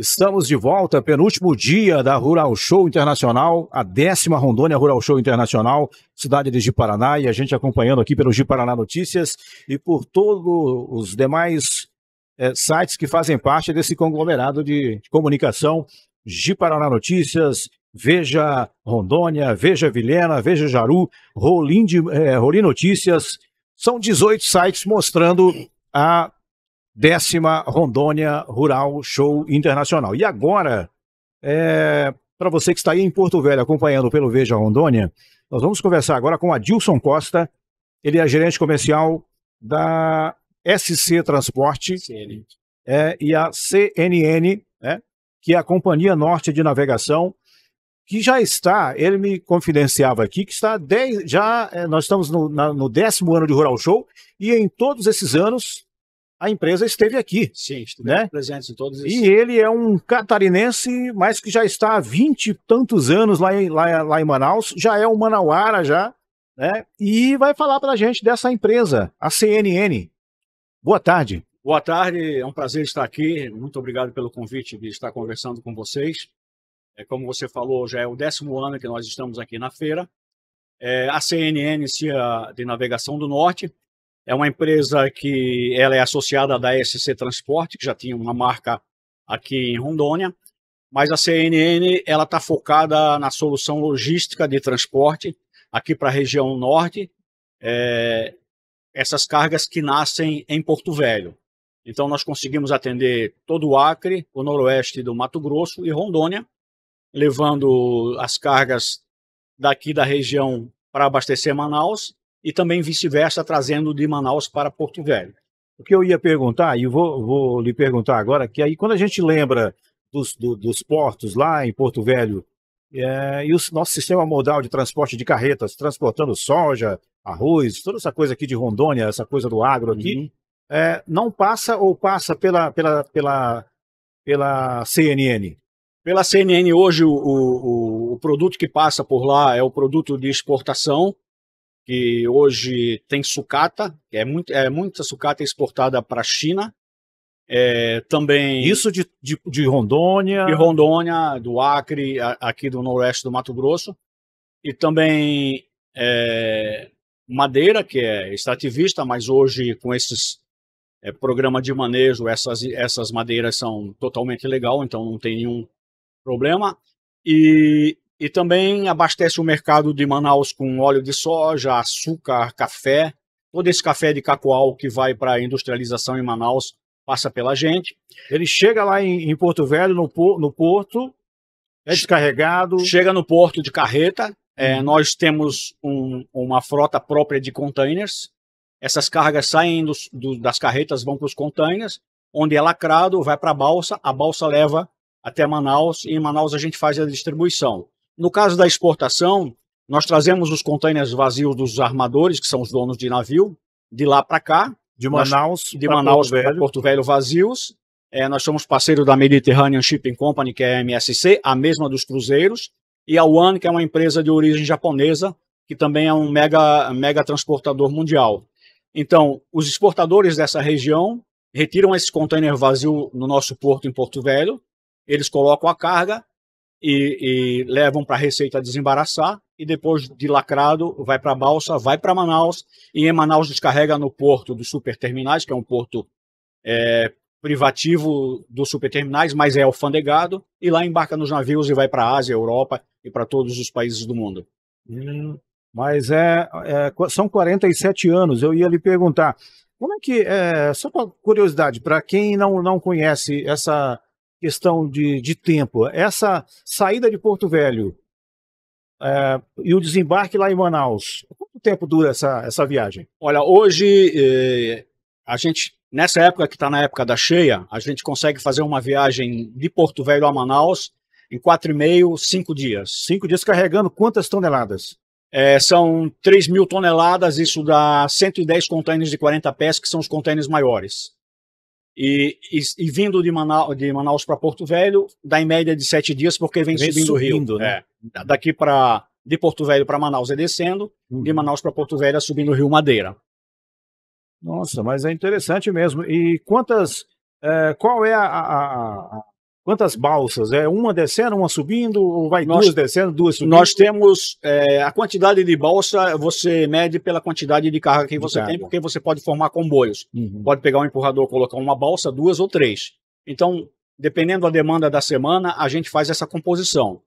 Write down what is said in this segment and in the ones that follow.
Estamos de volta, penúltimo dia da Rural Show Internacional, a décima Rondônia Rural Show Internacional, cidade de Paraná, e a gente acompanhando aqui pelo Paraná Notícias e por todos os demais é, sites que fazem parte desse conglomerado de, de comunicação, Paraná Notícias, Veja Rondônia, Veja Vilhena, Veja Jaru, Rolim, de, é, Rolim Notícias, são 18 sites mostrando a décima Rondônia Rural Show Internacional. E agora, é, para você que está aí em Porto Velho acompanhando pelo Veja Rondônia, nós vamos conversar agora com Adilson Costa, ele é gerente comercial da SC Transporte CNN. é, e a CNN, né, que é a Companhia Norte de Navegação, que já está, ele me confidenciava aqui, que está dez, já, é, nós estamos no, na, no décimo ano de Rural Show, e em todos esses anos a empresa esteve aqui. Sim, né? presentes em todos esses. E ele é um catarinense, mas que já está há vinte e tantos anos lá em, lá, lá em Manaus, já é um manauara já, né? E vai falar para a gente dessa empresa, a CNN. Boa tarde. Boa tarde, é um prazer estar aqui. Muito obrigado pelo convite de estar conversando com vocês. É, como você falou, já é o décimo ano que nós estamos aqui na feira. É, a CNN, Cia é de Navegação do Norte, é uma empresa que ela é associada da SC Transporte, que já tinha uma marca aqui em Rondônia, mas a CNN ela está focada na solução logística de transporte aqui para a região norte, é, essas cargas que nascem em Porto Velho. Então nós conseguimos atender todo o Acre, o noroeste do Mato Grosso e Rondônia, levando as cargas daqui da região para abastecer Manaus e também vice-versa, trazendo de Manaus para Porto Velho. O que eu ia perguntar, e vou, vou lhe perguntar agora, que aí quando a gente lembra dos, do, dos portos lá em Porto Velho, é, e o nosso sistema modal de transporte de carretas, transportando soja, arroz, toda essa coisa aqui de Rondônia, essa coisa do agro aqui, uhum. é, não passa ou passa pela, pela, pela, pela CNN? Pela CNN, hoje, o, o, o produto que passa por lá é o produto de exportação, que hoje tem sucata, é, muito, é muita sucata exportada para a China. É, também. Isso de, de, de, Rondônia. De Rondônia, do Acre, a, aqui do noroeste do Mato Grosso. E também é, madeira, que é extrativista, mas hoje com esses é, programa de manejo, essas, essas madeiras são totalmente legal, então não tem nenhum problema. E e também abastece o mercado de Manaus com óleo de soja, açúcar, café. Todo esse café de cacoal que vai para a industrialização em Manaus passa pela gente. Ele chega lá em, em Porto Velho, no, no, porto, é descarregado. Chega no porto de carreta. Hum. É, uhum. nós temos um, uma frota própria de containers. Essas cargas saem dos, do, das carretas, vão para os containers, onde é lacrado, vai para a balsa, a balsa leva até Manaus e em Manaus a gente faz a distribuição. No caso da exportação, nós trazemos os contêineres vazios dos armadores, que são os donos de navio, de lá para cá. De Manaus. Nós, de Manaus Porto Porto, Porto Velho vazios. É, nós somos parceiro da Mediterranean Shipping Company, que é a MSC, a mesma dos cruzeiros, e a One, que é uma empresa de origem japonesa, que também é um mega, mega transportador mundial. Então, os exportadores dessa região retiram esse contêiner vazio no nosso porto em Porto Velho, eles colocam a carga e, e levam para a Receita desembaraçar, e depois de lacrado vai para a Balsa, vai para Manaus, e em Manaus descarrega no porto dos superterminais, que é um porto é, privativo dos superterminais, mas é alfandegado, e lá embarca nos navios e vai para a Ásia, Europa e para todos os países do mundo. Hum, mas é, é, são 47 anos, eu ia lhe perguntar, como é que, é, só para curiosidade, para quem não, não conhece essa questão de, de tempo, essa saída de Porto Velho é, e o desembarque lá em Manaus, quanto tempo dura essa, essa viagem? Olha, hoje eh, a gente, nessa época que está na época da cheia, a gente consegue fazer uma viagem de Porto Velho a Manaus em 4,5, 5 dias. 5 dias carregando quantas toneladas? É, são 3 mil toneladas, isso dá 110 contêineres de 40 pés, que são os contêineres maiores. E, e, e vindo de, de Manaus para Porto Velho, dá em média de sete dias, porque vem, vem subindo, subindo o rio. Né? É, daqui para de Porto Velho para Manaus é descendo, uhum. de Manaus para Porto Velho é subindo o Rio Madeira. Nossa, mas é interessante mesmo. E quantas. É, qual é a, a, a, Quantas balsas? É uma descendo, uma subindo, ou vai nós, duas descendo, duas subindo? Nós temos é, a quantidade de balsa, você mede pela quantidade de carga que de você carga. tem, porque você pode formar comboios. Uhum. Pode pegar um empurrador, colocar uma balsa, duas ou três. Então, dependendo da demanda da semana, a gente faz essa composição.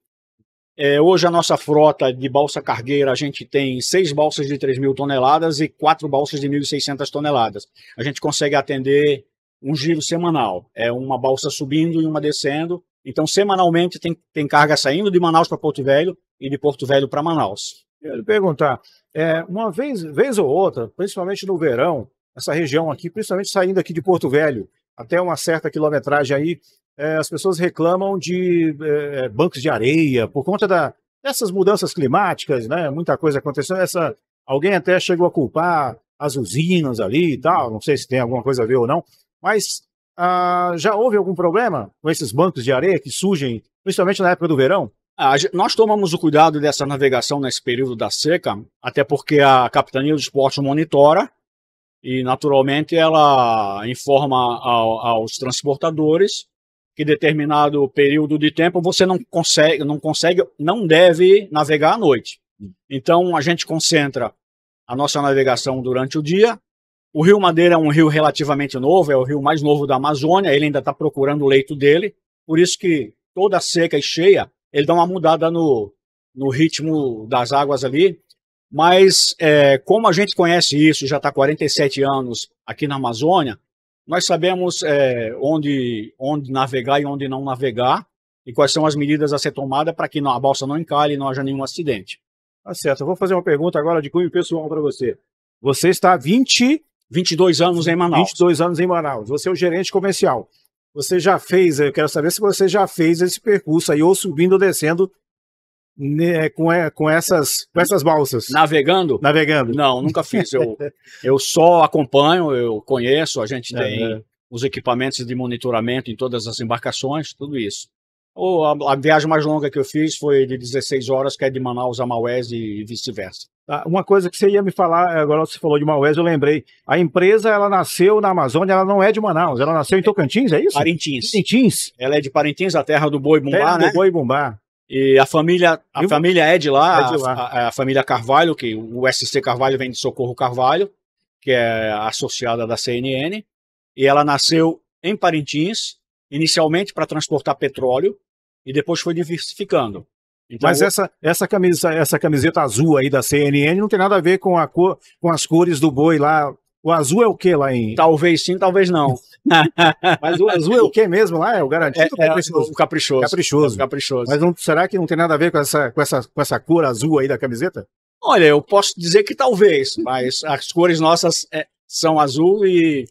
É, hoje a nossa frota de balsa cargueira, a gente tem seis balsas de 3 mil toneladas e quatro balsas de 1.600 toneladas. A gente consegue atender um giro semanal. É uma balsa subindo e uma descendo. Então, semanalmente, tem, tem carga saindo de Manaus para Porto Velho e de Porto Velho para Manaus. Eu lhe perguntar, é, uma vez, vez ou outra, principalmente no verão, essa região aqui, principalmente saindo aqui de Porto Velho, até uma certa quilometragem aí, é, as pessoas reclamam de é, é bancos de areia por conta da, dessas mudanças climáticas, né? Muita coisa acontecendo. Essa, alguém até chegou a culpar as usinas ali e tal, não sei se tem alguma coisa a ver ou não, mas ah, já houve algum problema com esses bancos de areia que surgem, principalmente na época do verão? Ah, nós tomamos o cuidado dessa navegação nesse período da seca, até porque a Capitania do Esporte monitora e, naturalmente, ela informa ao, aos transportadores que determinado período de tempo você não consegue, não consegue, não deve navegar à noite. Hum. Então a gente concentra a nossa navegação durante o dia o Rio Madeira é um rio relativamente novo, é o rio mais novo da Amazônia, ele ainda está procurando o leito dele, por isso que toda seca e cheia, ele dá uma mudada no, no ritmo das águas ali. Mas é, como a gente conhece isso, já está 47 anos aqui na Amazônia, nós sabemos é, onde, onde navegar e onde não navegar, e quais são as medidas a ser tomadas para que a balsa não encalhe e não haja nenhum acidente. Tá certo. Eu vou fazer uma pergunta agora de cunho pessoal para você. Você está há 20 22 anos em Manaus. 22 anos em Manaus. Você é o gerente comercial. Você já fez, eu quero saber se você já fez esse percurso aí, ou subindo ou descendo né, com, é, com, essas, com essas balsas. Navegando? Navegando. Não, nunca fiz. Eu, eu só acompanho, eu conheço, a gente tem é, os equipamentos de monitoramento em todas as embarcações, tudo isso. Ou a, a, viagem mais longa que eu fiz foi de 16 horas, que é de Manaus a Maués e vice-versa. Ah, uma coisa que você ia me falar, agora você falou de Maués, eu lembrei. A empresa, ela nasceu na Amazônia, ela não é de Manaus, ela nasceu em é Tocantins, é isso? Parintins. Parintins. Ela é de Parintins, a terra do boi bumbá, terra né? do boi bumbá. E a família, a eu... família é de lá, é de lá. A, a, família Carvalho, que o SC Carvalho vem de Socorro Carvalho, que é associada da CNN, e ela nasceu em Parintins, inicialmente para transportar petróleo e depois foi diversificando. Então, Mas essa, essa, camisa, essa camiseta azul aí da CNN não tem nada a ver com, a cor, com as cores do boi lá. O azul é o que lá em. Talvez sim, talvez não. Mas o azul é o que mesmo lá? É o garantido é, é caprichoso? O caprichoso. Caprichoso. É caprichoso. Mas não, será que não tem nada a ver com essa, com, essa, com essa cor azul aí da camiseta? Olha, eu posso dizer que talvez, mas as cores nossas é, são azul e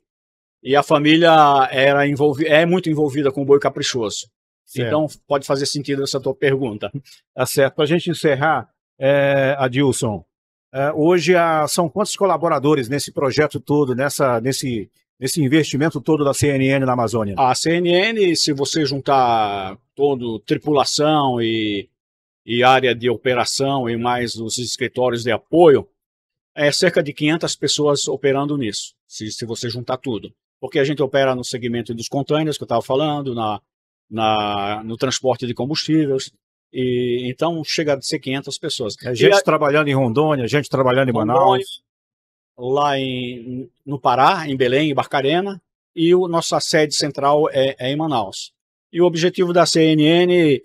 e a família era envolvi é muito envolvida com o boi caprichoso. Certo. Então, pode fazer sentido essa tua pergunta. Tá certo. Para a gente encerrar, é, Adilson, é, hoje são quantos colaboradores nesse projeto todo, nessa, nesse, nesse investimento todo da CNN na Amazônia? A CNN, se você juntar todo tripulação e, e área de operação e mais os escritórios de apoio, é cerca de 500 pessoas operando nisso, se, se você juntar tudo porque a gente opera no segmento dos containers, que eu estava falando, na, na, no transporte de combustíveis. E, então, chega a ser 500 pessoas. É a gente trabalhando em Rondônia, a gente trabalhando em Rondônia, Manaus. Lá em, no Pará, em Belém, em Barcarena. E o, nossa sede central é, é em Manaus. E o objetivo da CNN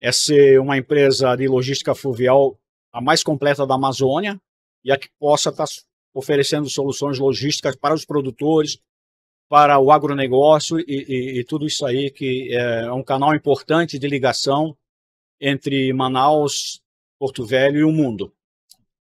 é ser uma empresa de logística fluvial a mais completa da Amazônia e a que possa estar tá oferecendo soluções logísticas para os produtores, para o agronegócio e, e, e tudo isso aí, que é um canal importante de ligação entre Manaus, Porto Velho e o mundo.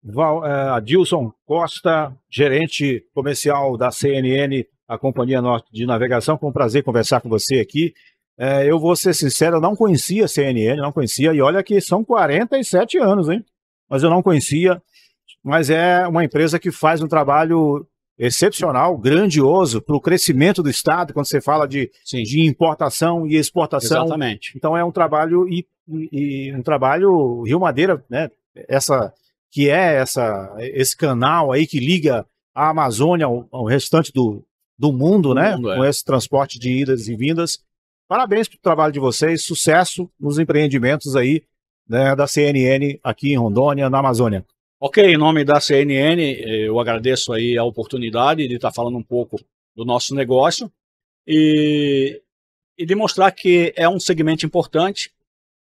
Val, é, Adilson Costa, gerente comercial da CNN, a Companhia Norte de Navegação, com prazer conversar com você aqui. É, eu vou ser sincero, eu não conhecia a CNN, não conhecia, e olha que são 47 anos, hein? Mas eu não conhecia, mas é uma empresa que faz um trabalho excepcional, grandioso para o crescimento do Estado, quando você fala de, de importação e exportação. Exatamente. Então é um trabalho e, e, e um trabalho Rio Madeira, né? Essa que é essa esse canal aí que liga a Amazônia ao, ao restante do, do mundo, do né? Mundo, é. Com esse transporte de idas e vindas. Parabéns pelo trabalho de vocês, sucesso nos empreendimentos aí né, da CNN aqui em Rondônia, na Amazônia. Ok, em nome da CNN, eh, eu agradeço aí a oportunidade de estar falando um pouco do nosso negócio e, e demonstrar que é um segmento importante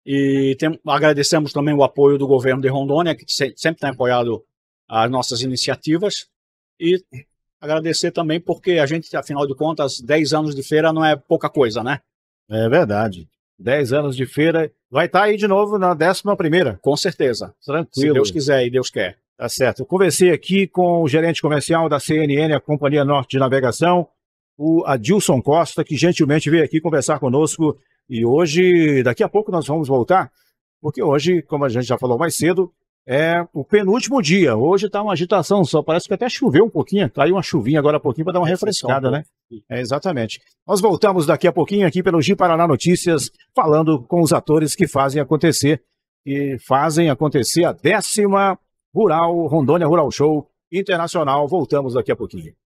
e tem, agradecemos também o apoio do governo de Rondônia, que sempre tem apoiado as nossas iniciativas e agradecer também porque a gente, afinal de contas, 10 anos de feira não é pouca coisa, né? É verdade. 10 anos de feira. Vai estar tá aí de novo na 11. Com certeza. Tranquilo. Se Deus quiser e Deus quer. Tá certo. Eu conversei aqui com o gerente comercial da CNN, a Companhia Norte de Navegação, o Adilson Costa, que gentilmente veio aqui conversar conosco. E hoje, daqui a pouco, nós vamos voltar, porque hoje, como a gente já falou mais cedo, é o penúltimo dia. Hoje está uma agitação só, parece que até choveu um pouquinho. Caiu tá uma chuvinha agora há pouquinho para dar uma refrescada, né? né? É, exatamente. Nós voltamos daqui a pouquinho aqui pelo Gi Paraná Notícias, falando com os atores que fazem acontecer e fazem acontecer a décima Rural, Rondônia Rural Show Internacional. Voltamos daqui a pouquinho.